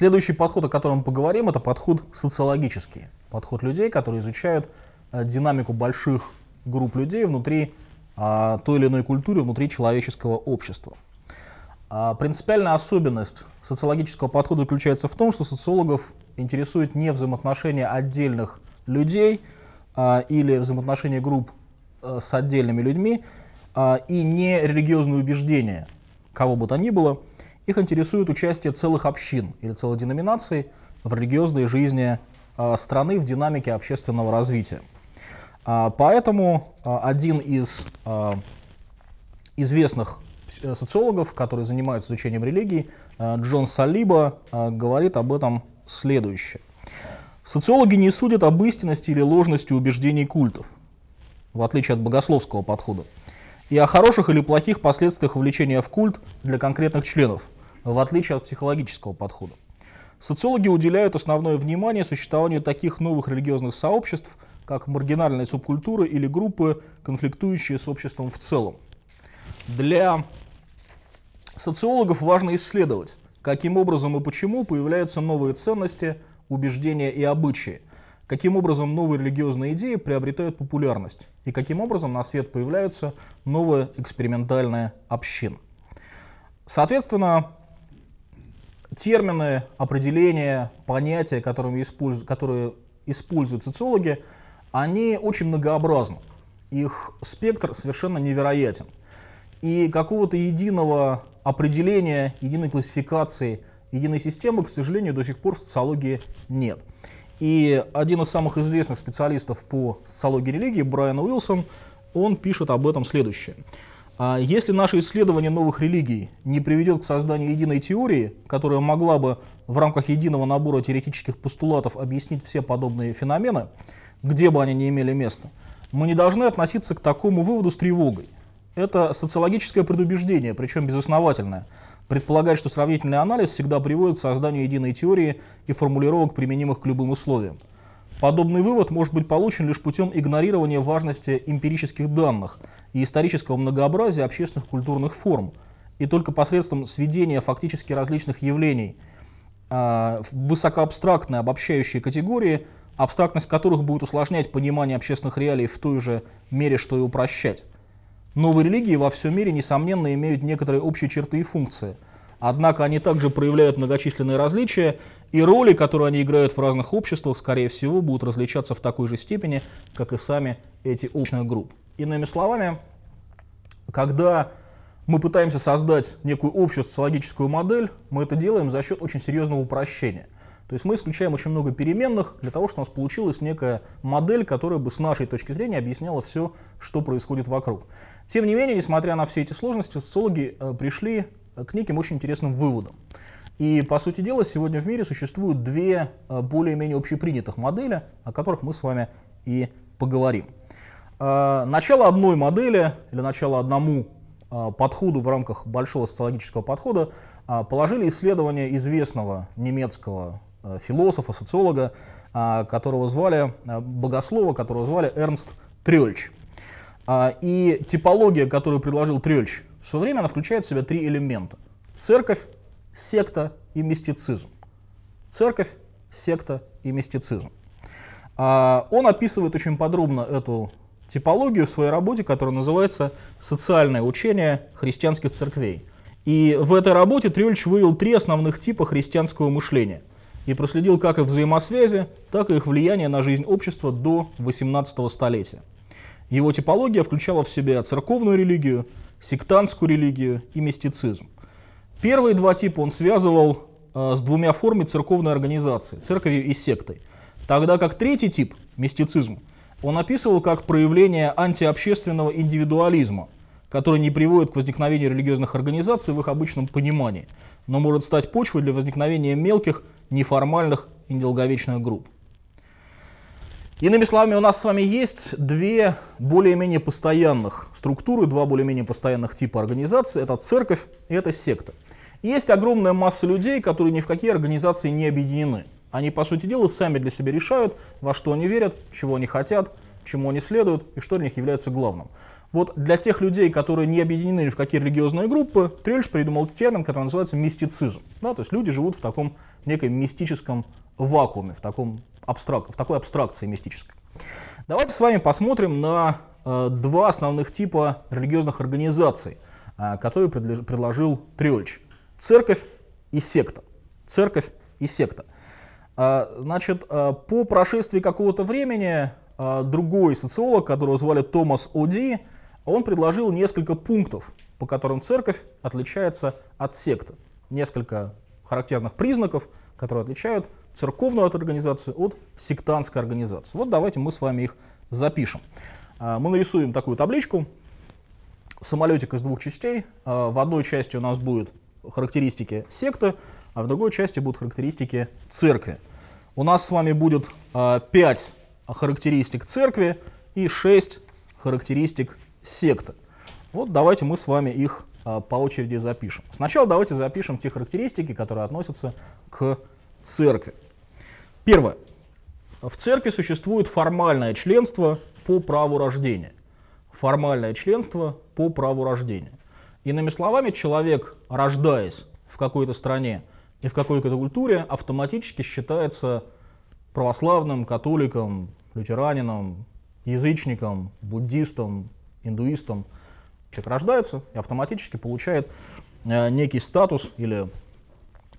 Следующий подход, о котором мы поговорим, это подход социологический. Подход людей, которые изучают э, динамику больших групп людей внутри а, той или иной культуры, внутри человеческого общества. А, принципиальная особенность социологического подхода заключается в том, что социологов интересует не взаимоотношения отдельных людей а, или взаимоотношения групп э, с отдельными людьми, и не религиозные убеждения кого бы то ни было – их интересует участие целых общин или целой деноминации в религиозной жизни а, страны в динамике общественного развития. А, поэтому а, один из известных э, социологов, которые занимаются изучением религии Джон Салиба, говорит об этом следующее. Социологи не судят об истинности или ложности убеждений культов, в отличие от богословского подхода, и о хороших или плохих последствиях влечения в культ для конкретных членов – в отличие от психологического подхода. Социологи уделяют основное внимание существованию таких новых религиозных сообществ, как маргинальные субкультуры или группы, конфликтующие с обществом в целом. Для социологов важно исследовать, каким образом и почему появляются новые ценности, убеждения и обычаи, каким образом новые религиозные идеи приобретают популярность и каким образом на свет появляются новые экспериментальные общины. Соответственно, термины, определения, понятия, которые используют, которые используют социологи, они очень многообразны. Их спектр совершенно невероятен. И какого-то единого определения, единой классификации, единой системы, к сожалению, до сих пор в социологии нет. И один из самых известных специалистов по социологии религии, Брайан Уилсон, он пишет об этом следующее. А если наше исследование новых религий не приведет к созданию единой теории, которая могла бы в рамках единого набора теоретических постулатов объяснить все подобные феномены, где бы они ни имели место, мы не должны относиться к такому выводу с тревогой. Это социологическое предубеждение, причем безосновательное, предполагает, что сравнительный анализ всегда приводит к созданию единой теории и формулировок, применимых к любым условиям. Подобный вывод может быть получен лишь путем игнорирования важности эмпирических данных и исторического многообразия общественных культурных форм, и только посредством сведения фактически различных явлений в а, высокоабстрактные обобщающие категории, абстрактность которых будет усложнять понимание общественных реалий в той же мере, что и упрощать. Новые религии во всем мире, несомненно, имеют некоторые общие черты и функции – Однако они также проявляют многочисленные различия, и роли, которые они играют в разных обществах, скорее всего, будут различаться в такой же степени, как и сами эти общественных групп. Иными словами, когда мы пытаемся создать некую общую социологическую модель, мы это делаем за счет очень серьезного упрощения. То есть мы исключаем очень много переменных для того, чтобы у нас получилась некая модель, которая бы с нашей точки зрения объясняла все, что происходит вокруг. Тем не менее, несмотря на все эти сложности, социологи э, пришли к неким очень интересным выводам. И, по сути дела, сегодня в мире существуют две э, более-менее общепринятых модели, о которых мы с вами и поговорим. Э, начало одной модели или начало одному э, подходу в рамках большого социологического подхода положили исследования известного немецкого философа, социолога, которого звали, богослова, которого звали Эрнст Трёльч. И типология, которую предложил Трёльч, все время она включает в себя три элемента. Церковь, секта и мистицизм. Церковь, секта и мистицизм. А, он описывает очень подробно эту типологию в своей работе, которая называется «Социальное учение христианских церквей». И в этой работе Трюльч вывел три основных типа христианского мышления и проследил как их взаимосвязи, так и их влияние на жизнь общества до 18 столетия. Его типология включала в себя церковную религию, сектантскую религию и мистицизм. Первые два типа он связывал э, с двумя формами церковной организации, церковью и сектой. Тогда как третий тип, мистицизм, он описывал как проявление антиобщественного индивидуализма, который не приводит к возникновению религиозных организаций в их обычном понимании, но может стать почвой для возникновения мелких, неформальных и недолговечных групп. Иными словами, у нас с вами есть две более-менее постоянных структуры, два более-менее постоянных типа организации. Это церковь и это секта. Есть огромная масса людей, которые ни в какие организации не объединены. Они, по сути дела, сами для себя решают, во что они верят, чего они хотят, чему они следуют и что для них является главным. Вот для тех людей, которые не объединены ни в какие религиозные группы, Трельш придумал термин, который называется мистицизм. Да, то есть люди живут в таком неком мистическом вакууме, в таком абстрак... в такой абстракции мистической. Давайте с вами посмотрим на э, два основных типа религиозных организаций, э, которые предлеж... предложил Триольч. Церковь и секта. Церковь и секта. Э, значит, э, по прошествии какого-то времени э, другой социолог, которого звали Томас Оди, он предложил несколько пунктов, по которым церковь отличается от секты. Несколько характерных признаков, которые отличают церковную организацию от сектантской организации. Вот давайте мы с вами их запишем. А, мы нарисуем такую табличку, самолетик из двух частей. А, в одной части у нас будут характеристики секты, а в другой части будут характеристики церкви. У нас с вами будет 5 а, характеристик церкви и 6 характеристик секты. Вот давайте мы с вами их по очереди запишем. Сначала давайте запишем те характеристики, которые относятся к церкви. Первое. В церкви существует формальное членство по праву рождения. Формальное членство по праву рождения. Иными словами, человек, рождаясь в какой-то стране и в какой-то культуре, автоматически считается православным, католиком, лютеранином, язычником, буддистом, индуистом. Человек рождается и автоматически получает э, некий статус или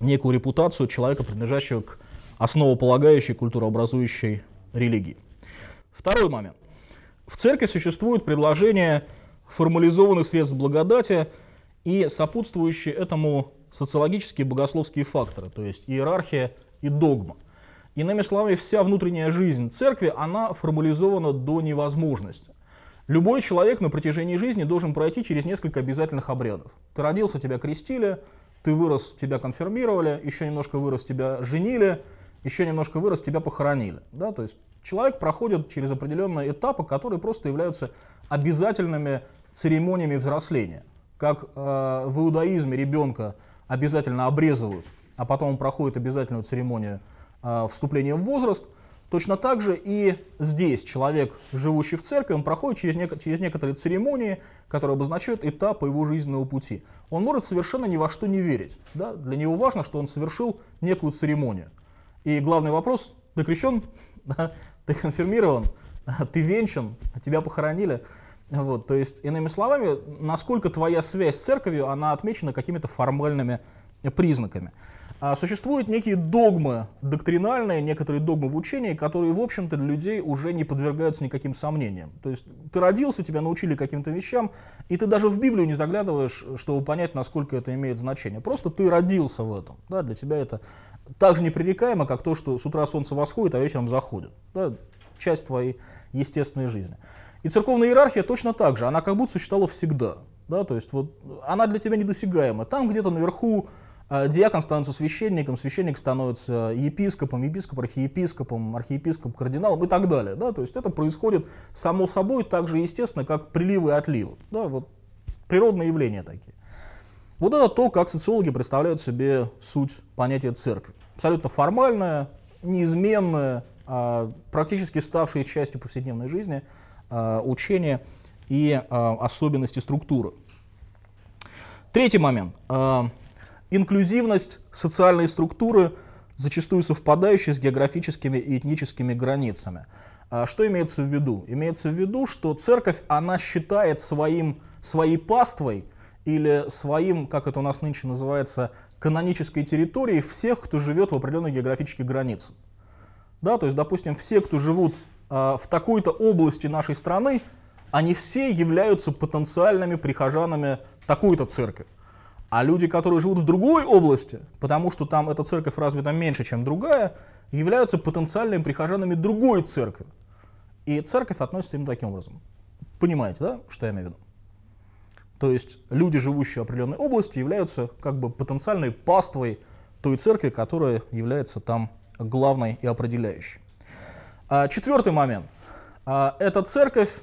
некую репутацию человека, принадлежащего к основополагающей культурообразующей религии. Второй момент. В церкви существует предложение формализованных средств благодати и сопутствующие этому социологические и богословские факторы, то есть иерархия и догма. Иными словами, вся внутренняя жизнь церкви, она формализована до невозможности. Любой человек на протяжении жизни должен пройти через несколько обязательных обрядов. Ты родился, тебя крестили, ты вырос, тебя конфирмировали, еще немножко вырос, тебя женили, еще немножко вырос, тебя похоронили. Да? То есть человек проходит через определенные этапы, которые просто являются обязательными церемониями взросления. Как э, в иудаизме ребенка обязательно обрезывают, а потом он проходит обязательную церемонию э, вступления в возраст – Точно так же и здесь человек, живущий в церкви, он проходит через, нек- через некоторые церемонии, которые обозначают этапы его жизненного пути. Он может совершенно ни во что не верить. Да? Для него важно, что он совершил некую церемонию. И главный вопрос, ты крещен, ты конфирмирован, ты венчан, тебя похоронили. Вот, то есть, иными словами, насколько твоя связь с церковью, она отмечена какими-то формальными признаками. А Существуют некие догмы доктринальные, некоторые догмы в учении, которые, в общем-то, для людей уже не подвергаются никаким сомнениям. То есть ты родился, тебя научили каким-то вещам, и ты даже в Библию не заглядываешь, чтобы понять, насколько это имеет значение. Просто ты родился в этом. Да, для тебя это так же непререкаемо, как то, что с утра солнце восходит, а вечером заходит. Да, часть твоей естественной жизни. И церковная иерархия точно так же, она как будто существовала всегда. Да, то есть вот она для тебя недосягаема. Там где-то наверху а, диакон становится священником, священник становится епископом, епископ архиепископом, архиепископ кардиналом и так далее. Да? То есть это происходит само собой так же естественно, как приливы и отливы. Да? Вот природные явления такие. Вот это то, как социологи представляют себе суть понятия церкви. Абсолютно формальная, неизменная, а, практически ставшая частью повседневной жизни а, учения и особенности структуры. Третий момент инклюзивность социальной структуры, зачастую совпадающие с географическими и этническими границами. А что имеется в виду? Имеется в виду, что церковь, она считает своим, своей паствой или своим, как это у нас нынче называется, канонической территорией всех, кто живет в определенной географической границе. Да, то есть, допустим, все, кто живут а, в такой-то области нашей страны, они все являются потенциальными прихожанами такой-то церкви. А люди, которые живут в другой области, потому что там эта церковь развита меньше, чем другая, являются потенциальными прихожанами другой церкви. И церковь относится им таким образом. Понимаете, да, что я имею в виду? То есть люди, живущие в определенной области, являются как бы потенциальной паствой той церкви, которая является там главной и определяющей. А, четвертый момент. А, эта церковь,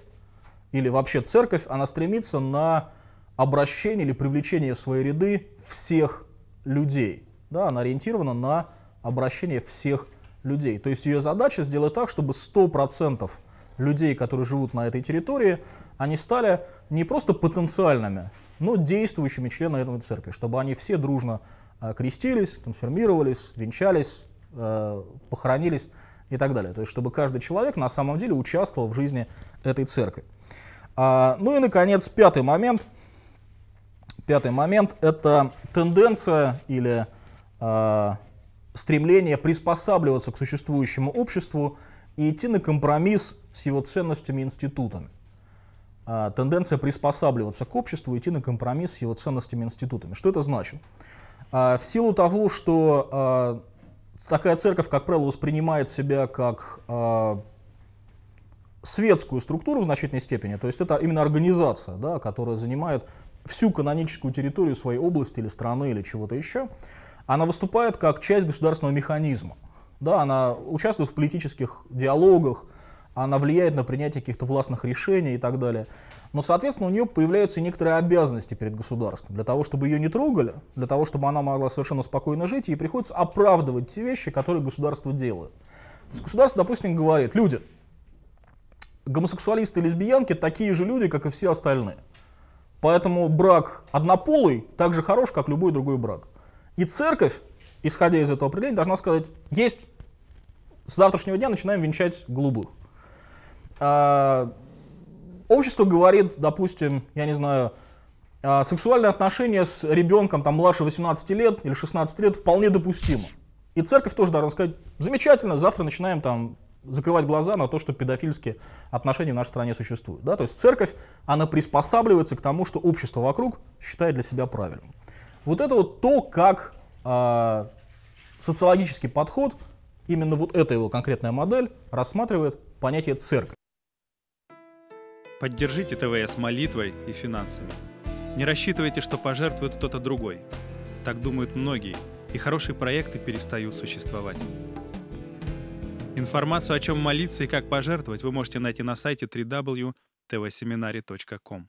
или вообще церковь, она стремится на обращение или привлечение в свои ряды всех людей. Да, она ориентирована на обращение всех людей. То есть ее задача сделать так, чтобы 100% людей, которые живут на этой территории, они стали не просто потенциальными, но действующими членами этой церкви, чтобы они все дружно э, крестились, конфирмировались, венчались, э, похоронились и так далее. То есть, чтобы каждый человек на самом деле участвовал в жизни этой церкви. А, ну и, наконец, пятый момент – Пятый момент — это тенденция или э, стремление приспосабливаться к существующему обществу и идти на компромисс с его ценностями и институтами. Э, тенденция приспосабливаться к обществу и идти на компромисс с его ценностями и институтами. Что это значит? Э, в силу того, что э, такая церковь, как правило, воспринимает себя как э, светскую структуру в значительной степени, то есть это именно организация, да, которая занимает всю каноническую территорию своей области или страны или чего-то еще, она выступает как часть государственного механизма. Да, она участвует в политических диалогах, она влияет на принятие каких-то властных решений и так далее. Но, соответственно, у нее появляются некоторые обязанности перед государством. Для того, чтобы ее не трогали, для того, чтобы она могла совершенно спокойно жить, ей приходится оправдывать те вещи, которые государство делает. То есть государство, допустим, говорит, люди, гомосексуалисты и лесбиянки такие же люди, как и все остальные. Поэтому брак однополый так же хорош, как любой другой брак. И церковь, исходя из этого определения, должна сказать, есть, с завтрашнего дня начинаем венчать голубых. А, общество говорит, допустим, я не знаю, а, сексуальные отношения с ребенком там, младше 18 лет или 16 лет вполне допустимо. И церковь тоже должна сказать, замечательно, завтра начинаем там закрывать глаза на то, что педофильские отношения в нашей стране существуют. Да? То есть церковь, она приспосабливается к тому, что общество вокруг считает для себя правильным. Вот это вот то, как э, социологический подход, именно вот эта его конкретная модель, рассматривает понятие церковь. Поддержите ТВС молитвой и финансами. Не рассчитывайте, что пожертвует кто-то другой. Так думают многие, и хорошие проекты перестают существовать. Информацию, о чем молиться и как пожертвовать, вы можете найти на сайте www.tvseminary.com.